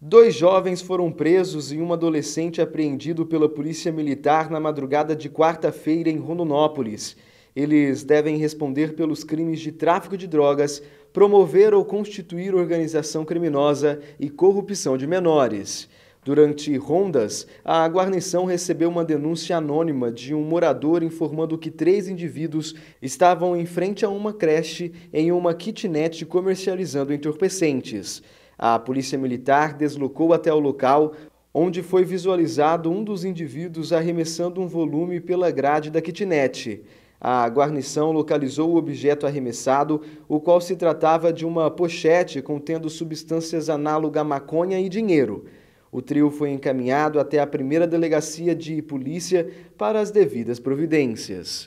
Dois jovens foram presos e um adolescente apreendido pela Polícia Militar na madrugada de quarta-feira em Rondonópolis. Eles devem responder pelos crimes de tráfico de drogas, promover ou constituir organização criminosa e corrupção de menores. Durante rondas, a guarnição recebeu uma denúncia anônima de um morador informando que três indivíduos estavam em frente a uma creche em uma kitnet comercializando entorpecentes. A polícia militar deslocou até o local onde foi visualizado um dos indivíduos arremessando um volume pela grade da kitnet. A guarnição localizou o objeto arremessado, o qual se tratava de uma pochete contendo substâncias análogas a maconha e dinheiro. O trio foi encaminhado até a primeira delegacia de polícia para as devidas providências.